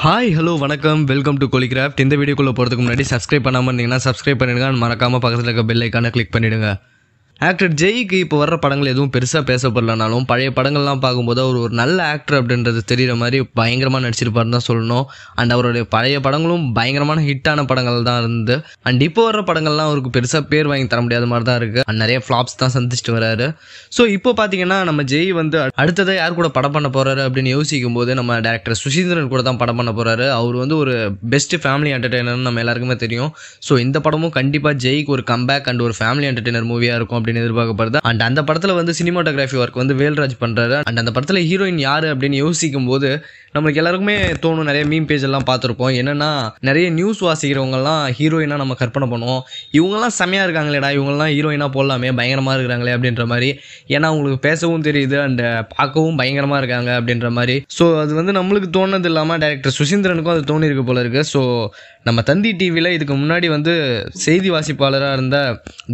hi hello வணக்கம் welcome to கோலிகிராஃப்ட் இந்த வீடியோக்குள்ளே போகிறதுக்கு முன்னாடி சப்ஸ்கிரைப் பண்ணாமல் இருந்தீங்கன்னா சப்ஸ்கிரைப் பண்ணிடுங்க மறக்காமல் பக்கத்தில் இருக்க பெல் ஐக்கானை கிளிக் பண்ணிவிடுங்க ஆக்டர் ஜெய்க்கு இப்போ வர்ற படங்கள் எதுவும் பெருசாக பேசப்படலனாலும் பழைய படங்கள்லாம் பார்க்கும்போது அவர் ஒரு நல்ல ஆக்டர் அப்படின்றது தெரிகிற மாதிரி பயங்கரமாக நடிச்சிருப்பாருன்னு தான் சொல்லணும் அண்ட் அவருடைய பழைய படங்களும் பயங்கரமான ஹிட்டான படங்கள் தான் இருந்து அண்ட் இப்போ வர்ற படங்கள்லாம் அவருக்கு பெருசாக பேர் வாங்கி தர முடியாத மாதிரி தான் இருக்குது அண்ட் நிறைய ஃப்ளாப்ஸ் தான் சந்திச்சுட்டு வராரு ஸோ இப்போ பார்த்தீங்கன்னா நம்ம ஜெய் வந்து அடுத்ததாக யார் கூட படம் பண்ண போகிறாரு அப்படின்னு யோசிக்கும் போது நம்ம டேரக்டர் சுசீந்திரன் கூட தான் படம் பண்ண போகிறாரு அவர் வந்து ஒரு பெஸ்ட் ஃபேமிலி என்டர்டெய்னர்னு நம்ம எல்லாருக்குமே தெரியும் ஸோ இந்த படமும் கண்டிப்பாக ஜெய்க்கு ஒரு கம்பேக் அண்ட் ஒரு ஃபேமிலி என்டர்டெய்னர் மூவியாக இருக்கும் அப்படின்னு அப்படின்னு எதிர்பார்க்கப்படுது அண்ட் அந்த படத்தில் வந்து சினிமாட்டோகிராஃபி ஒர்க் வந்து வேல்ராஜ் பண்ணுறாரு அண்ட் அந்த படத்தில் ஹீரோயின் யார் அப்படின்னு யோசிக்கும் போது நம்மளுக்கு எல்லாருக்குமே தோணும் நிறைய மீம் பேஜ் எல்லாம் பார்த்துருப்போம் என்னன்னா நிறைய நியூஸ் வாசிக்கிறவங்கலாம் ஹீரோயினாக நம்ம கற்பனை பண்ணுவோம் இவங்கெல்லாம் செம்மையாக இருக்காங்களேடா இவங்கெல்லாம் ஹீரோயினாக போடலாமே பயங்கரமாக இருக்கிறாங்களே அப்படின்ற மாதிரி ஏன்னா அவங்களுக்கு பேசவும் தெரியுது அண்ட் பார்க்கவும் பயங்கரமாக இருக்காங்க அப்படின்ற மாதிரி ஸோ அது வந்து நம்மளுக்கு தோணுது இல்லாமல் டேரக்டர் சுசீந்திரனுக்கும் அது தோணியிருக்கு போல இருக்குது ஸோ நம்ம தந்தி டிவியில் இதுக்கு முன்னாடி வந்து செய்தி வாசிப்பாளராக இருந்த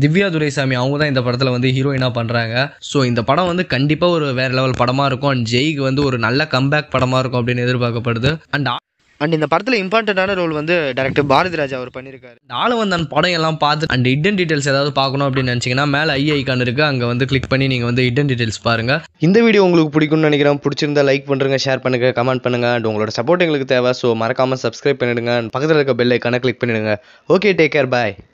திவ்யா துரைசாமி அவங்க தான் இந்த படத்தில் வந்து ஹீரோயினா பண்ணுறாங்க ஸோ இந்த படம் வந்து கண்டிப்பாக ஒரு வேற லெவல் படமாக இருக்கும் அண்ட் ஜெய்க்கு வந்து ஒரு நல்ல கம்பேக் படமாக இருக்கும் அப்படின்னு எதிர்பார்க்கப்படுது அண்ட் அண்ட் இந்த படத்தில் இம்பார்ட்டண்டான ரோல் வந்து டேரக்டர் ராஜா அவர் பண்ணியிருக்காரு வந்து அந்த படம் எல்லாம் பார்த்து அண்ட் ஹிடன் டீடைல்ஸ் ஏதாவது பார்க்கணும் அப்படின்னு நினச்சிங்கன்னா மேலே ஐ ஐக்கான் இருக்கு அங்கே வந்து கிளிக் பண்ணி நீங்கள் வந்து ஹிடன் டீடைல்ஸ் பாருங்க இந்த வீடியோ உங்களுக்கு பிடிக்கும்னு நினைக்கிறேன் பிடிச்சிருந்தா லைக் பண்ணுறங்க ஷேர் பண்ணுங்க கமெண்ட் பண்ணுங்க அண்ட் உங்களோட சப்போர்ட் எங்களுக்கு தேவை ஸோ மறக்காமல் சப்ஸ்கிரைப் பண்ணிடுங்க அண்ட் பக்கத்தில் இருக்க பெல் ஐக்கான கிளிக் பண்ணிடுங்க ஓகே டேக் கேர் பாய்